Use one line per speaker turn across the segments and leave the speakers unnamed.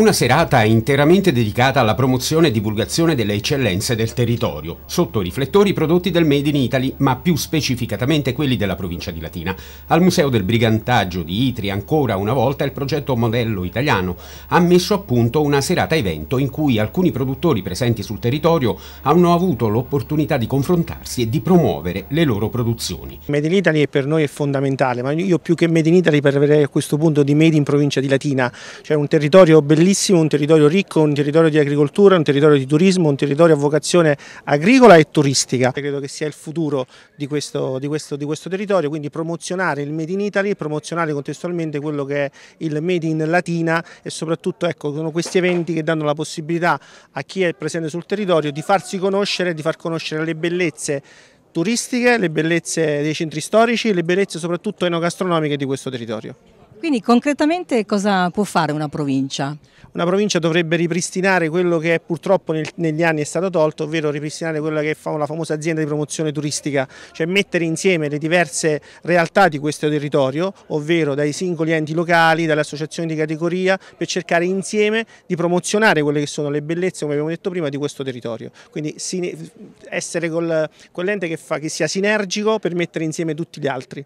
Una serata interamente dedicata alla promozione e divulgazione delle eccellenze del territorio, sotto i riflettori prodotti del Made in Italy, ma più specificatamente quelli della provincia di Latina. Al Museo del Brigantaggio di Itri, ancora una volta, il progetto Modello Italiano ha messo a punto una serata evento in cui alcuni produttori presenti sul territorio hanno avuto l'opportunità di confrontarsi e di promuovere le loro produzioni. Made in Italy per noi è
fondamentale, ma io più che Made in Italy parlerei a questo punto di Made in provincia di Latina, cioè un territorio bellissimo bellissimo, un territorio ricco, un territorio di agricoltura, un territorio di turismo, un territorio a vocazione agricola e turistica. Credo che sia il futuro di questo, di questo, di questo territorio, quindi promozionare il Made in Italy, promozionare contestualmente quello che è il Made in Latina e soprattutto ecco, sono questi eventi che danno la possibilità a chi è presente sul territorio di farsi conoscere, di far conoscere le bellezze turistiche, le bellezze dei centri storici, le bellezze soprattutto enogastronomiche di questo territorio.
Quindi concretamente cosa può fare una provincia?
Una provincia dovrebbe ripristinare quello che purtroppo nel, negli anni è stato tolto, ovvero ripristinare quella che fa la famosa azienda di promozione turistica, cioè mettere insieme le diverse realtà di questo territorio, ovvero dai singoli enti locali, dalle associazioni di categoria, per cercare insieme di promozionare quelle che sono le bellezze, come abbiamo detto prima, di questo territorio. Quindi essere col, con che, fa, che sia sinergico per mettere insieme tutti gli altri.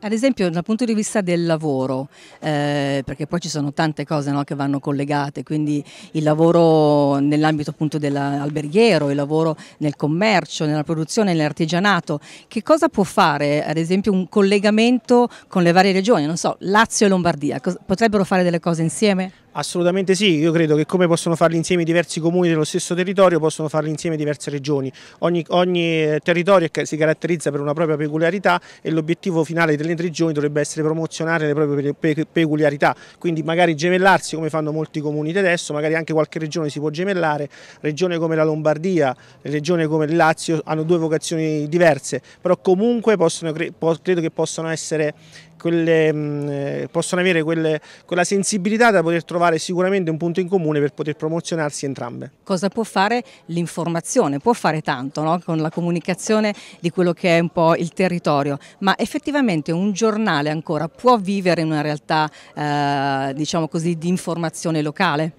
Ad esempio dal punto di vista del lavoro, eh, perché poi ci sono tante cose no, che vanno collegate, quindi il lavoro nell'ambito appunto dell'alberghiero, il lavoro nel commercio, nella produzione, nell'artigianato, che cosa può fare ad esempio un collegamento con le varie regioni, non so, Lazio e Lombardia, potrebbero fare delle cose insieme? Assolutamente
sì, io credo che come possono farli insieme diversi comuni dello stesso territorio, possono farli insieme diverse regioni. Ogni, ogni eh, territorio si caratterizza per una propria peculiarità e l'obiettivo finale delle regioni dovrebbe essere promozionare le proprie peculiarità, quindi magari gemellarsi come fanno molti comuni di adesso, magari anche qualche regione si può gemellare, regioni come la Lombardia, regioni come il Lazio hanno due vocazioni diverse, però comunque possono, credo che possano, essere, quelle, mm, eh, possono avere quelle, quella sensibilità da poter trovare trovare sicuramente
un punto in comune per poter promozionarsi entrambe. Cosa può fare l'informazione? Può fare tanto no? con la comunicazione di quello che è un po' il territorio, ma effettivamente un giornale ancora può vivere in una realtà eh, diciamo così, di informazione locale?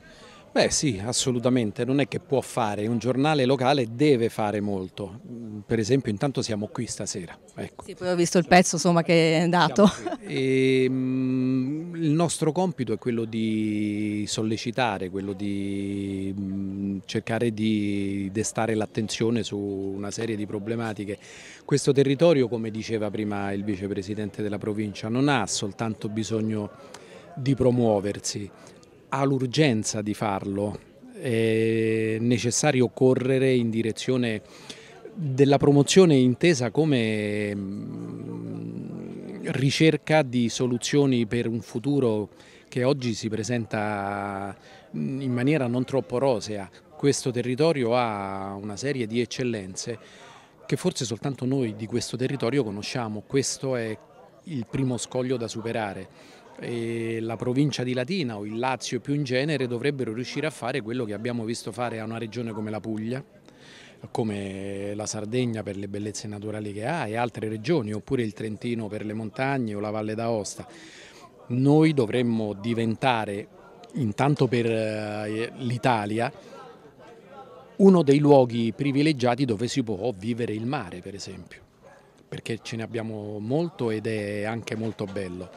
Beh sì, assolutamente, non è che può fare, un giornale locale deve fare molto, mm, per esempio intanto siamo qui stasera.
Ecco. Sì, poi ho visto il pezzo insomma, che è andato.
E, ehm, mh, il nostro compito è quello di sollecitare, quello di mh, mm, cercare di destare l'attenzione su una serie di problematiche. Questo territorio, come diceva prima il vicepresidente della provincia, non ha soltanto bisogno di promuoversi, ha l'urgenza di farlo, è necessario correre in direzione della promozione intesa come mm, ricerca di soluzioni per un futuro che oggi si presenta mm, in maniera non troppo rosea. Questo territorio ha una serie di eccellenze che forse soltanto noi di questo territorio conosciamo, questo è il primo scoglio da superare e la provincia di Latina o il Lazio più in genere dovrebbero riuscire a fare quello che abbiamo visto fare a una regione come la Puglia come la Sardegna per le bellezze naturali che ha e altre regioni, oppure il Trentino per le montagne o la Valle d'Aosta. Noi dovremmo diventare, intanto per eh, l'Italia, uno dei luoghi privilegiati dove si può vivere il mare, per esempio, perché ce ne abbiamo molto ed è anche molto bello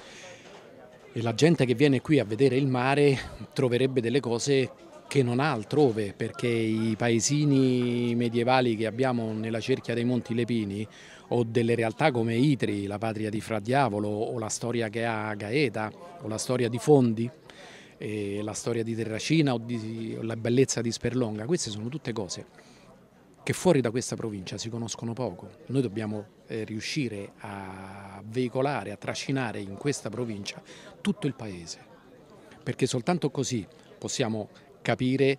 e la gente che viene qui a vedere il mare troverebbe delle cose che non ha altrove, perché i paesini medievali che abbiamo nella cerchia dei Monti Lepini o delle realtà come Itri, la patria di Fra Diavolo, o la storia che ha Gaeta, o la storia di Fondi, la storia di Terracina o, di, o la bellezza di Sperlonga, queste sono tutte cose che fuori da questa provincia si conoscono poco. Noi dobbiamo eh, riuscire a veicolare, a trascinare in questa provincia tutto il paese, perché soltanto così possiamo capire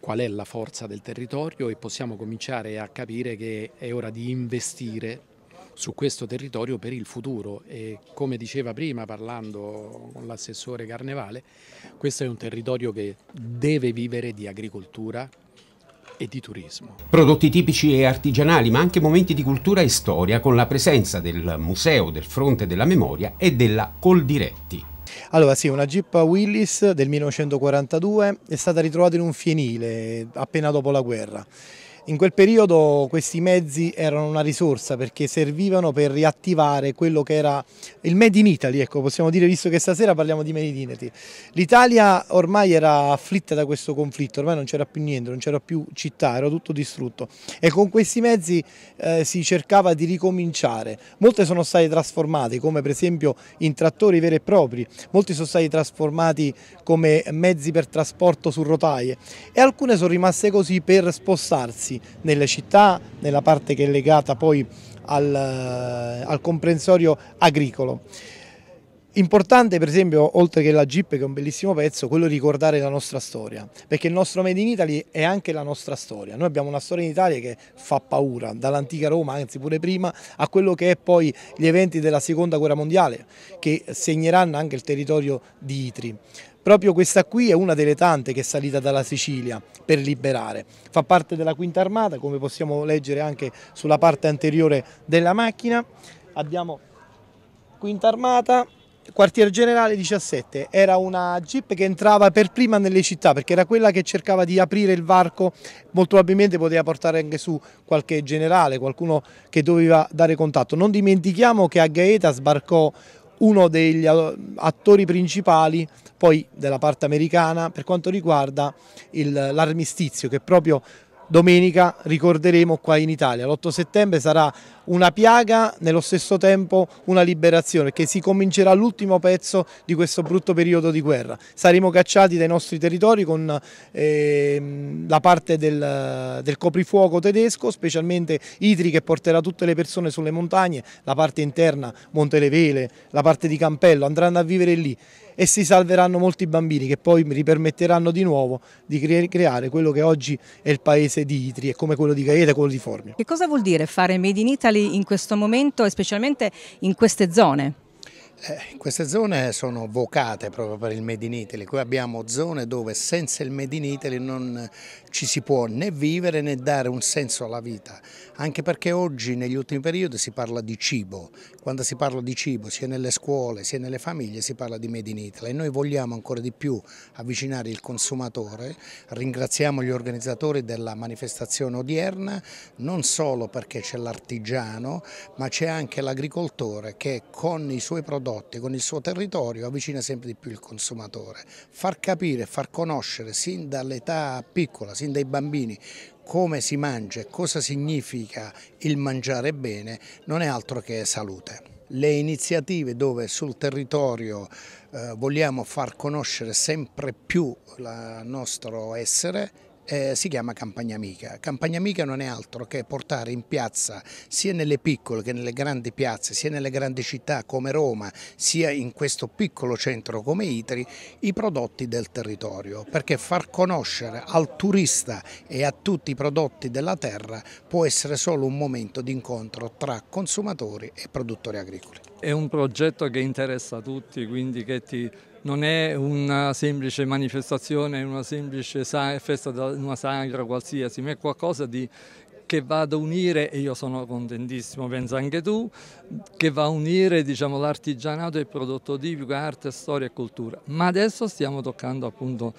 qual è la forza del territorio e possiamo cominciare a capire che è ora di investire su questo territorio per il futuro e come diceva prima parlando con l'assessore Carnevale, questo è un territorio che deve vivere di agricoltura, e di turismo.
Prodotti tipici
e artigianali, ma anche momenti di cultura e storia con la presenza del Museo del Fronte della Memoria e della Coldiretti.
Allora sì, una Jeep Willis del 1942 è stata ritrovata in un fienile appena dopo la guerra. In quel periodo questi mezzi erano una risorsa perché servivano per riattivare quello che era il Made in Italy, ecco, possiamo dire visto che stasera parliamo di Made in Italy. L'Italia ormai era afflitta da questo conflitto, ormai non c'era più niente, non c'era più città, era tutto distrutto e con questi mezzi eh, si cercava di ricominciare. Molte sono state trasformate come per esempio in trattori veri e propri, molti sono stati trasformati come mezzi per trasporto su rotaie e alcune sono rimaste così per spostarsi nelle città, nella parte che è legata poi al, eh, al comprensorio agricolo. Importante per esempio, oltre che la Jeep che è un bellissimo pezzo, quello di ricordare la nostra storia, perché il nostro Made in Italy è anche la nostra storia. Noi abbiamo una storia in Italia che fa paura, dall'antica Roma, anzi pure prima, a quello che è poi gli eventi della Seconda Guerra Mondiale, che segneranno anche il territorio di Itri. Proprio questa qui è una delle tante che è salita dalla Sicilia per liberare. Fa parte della Quinta Armata, come possiamo leggere anche sulla parte anteriore della macchina. Abbiamo Quinta Armata, Quartier Generale 17 era una jeep che entrava per prima nelle città perché era quella che cercava di aprire il varco, molto probabilmente poteva portare anche su qualche generale, qualcuno che doveva dare contatto. Non dimentichiamo che a Gaeta sbarcò uno degli eh, attori principali poi della parte americana per quanto riguarda l'armistizio che proprio domenica ricorderemo qua in Italia. L'8 settembre sarà una piaga, nello stesso tempo una liberazione, che si comincerà l'ultimo pezzo di questo brutto periodo di guerra. Saremo cacciati dai nostri territori con eh, la parte del, del, coprifuoco tedesco, specialmente Idri che porterà tutte le persone sulle montagne, la parte interna, Monte Le Vele, la parte di Campello, andranno a vivere lì e si salveranno molti bambini che poi mi ripermetteranno di nuovo di cre creare quello che oggi è il paese di Itri e come quello di Gaeta e quello di
Formia.
Che cosa vuol dire fare Made in Italy in questo momento e specialmente in queste zone?
Eh, queste zone sono vocate proprio per il Made in Italy, qui abbiamo zone dove senza il Made in Italy non ci si può né vivere né dare un senso alla vita, anche perché oggi negli ultimi periodi si parla di cibo, quando si parla di cibo sia nelle scuole sia nelle famiglie si parla di Made in Italy e noi vogliamo ancora di più avvicinare il consumatore, ringraziamo gli organizzatori della manifestazione odierna, non solo perché c'è l'artigiano ma c'è anche l'agricoltore che con i suoi prodotti prodotti con il suo territorio avvicina sempre di più il consumatore. Far capire, far conoscere sin dall'età piccola, sin dai bambini, come si mangia e cosa significa il mangiare bene non è altro che salute. Le iniziative dove sul territorio eh, vogliamo far conoscere sempre più il nostro essere eh, si chiama Campagna Amica. Campagna Amica non è altro che portare in piazza, sia nelle piccole che nelle grandi piazze, sia nelle grandi città come Roma, sia in questo piccolo centro come Itri, i prodotti del territorio, perché far conoscere al turista e a tutti i prodotti della terra può essere solo un momento di incontro tra consumatori e produttori agricoli.
È un progetto che interessa a tutti, quindi che ti non è una semplice manifestazione, una semplice festa, una sagra qualsiasi, ma è qualcosa di che va ad unire, e io sono contentissimo, penso anche tu, che va a unire diciamo, l'artigianato e il prodotto tipico, arte, storia e cultura. Ma adesso stiamo toccando appunto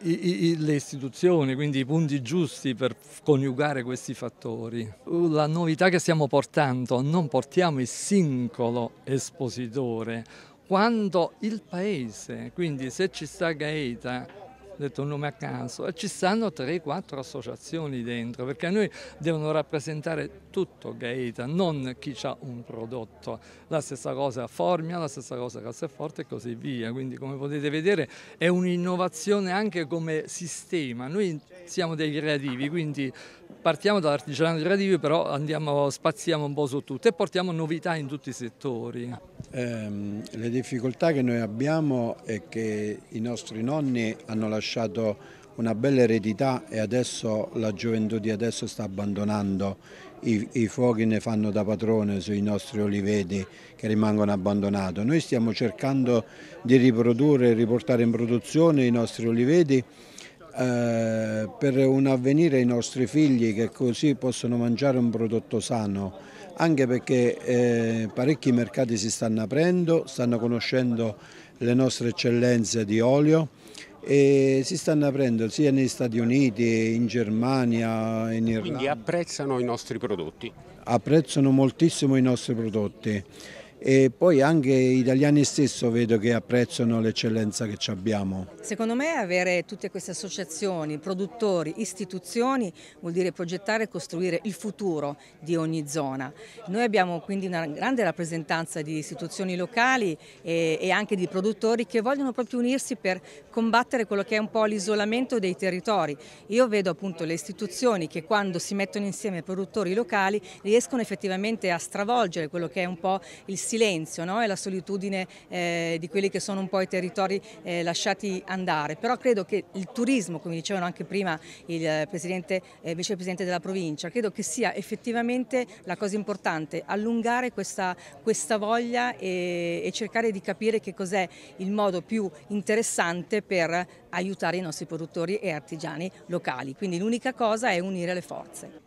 i, i, le istituzioni, quindi i punti giusti per coniugare questi fattori. La novità che stiamo portando, non portiamo il singolo espositore quando il paese, quindi se ci sta Gaeta, ho detto un nome a caso, eh, ci stanno 3-4 associazioni dentro, perché a noi devono rappresentare tutto Gaeta, non chi ha un prodotto. La stessa cosa a Formia, la stessa cosa a Castelforte e così via. Quindi come potete vedere è un'innovazione anche come sistema. Noi siamo dei creativi, quindi partiamo dall'artigianato creativo, però andiamo, spaziamo un po' su tutto e portiamo novità in tutti i settori.
Eh, le difficoltà che noi abbiamo è che i nostri nonni hanno lasciato una bella eredità e adesso la gioventù di adesso sta abbandonando, I, i fuochi ne fanno da padrone sui nostri oliveti che rimangono abbandonati. Noi stiamo cercando di riprodurre e riportare in produzione i nostri oliveti eh, per un avvenire ai nostri figli che così possono mangiare un prodotto sano, anche perché eh, parecchi mercati si stanno aprendo, stanno conoscendo le nostre eccellenze di olio e si stanno aprendo sia negli Stati Uniti, in Germania, in Irlanda. Quindi apprezzano
i
nostri prodotti?
Apprezzano moltissimo i nostri prodotti e poi anche gli italiani stessi vedo che apprezzano l'eccellenza che abbiamo.
Secondo me avere tutte queste associazioni, produttori, istituzioni vuol dire progettare e costruire il futuro di ogni zona. Noi abbiamo quindi una grande rappresentanza di istituzioni locali e, e anche di produttori che vogliono proprio unirsi per combattere quello che è un po' l'isolamento dei territori. Io vedo appunto le istituzioni che quando si mettono insieme produttori locali riescono effettivamente a stravolgere quello che è un po' il silenzio no? e la solitudine eh, di quelli che sono un po' i territori eh, lasciati andare, però credo che il turismo, come dicevano anche prima il presidente, eh, vicepresidente della provincia, credo che sia effettivamente la cosa importante, allungare questa, questa voglia e, e cercare di capire che cos'è il modo più interessante per aiutare i nostri produttori e artigiani locali. Quindi l'unica cosa è unire le forze.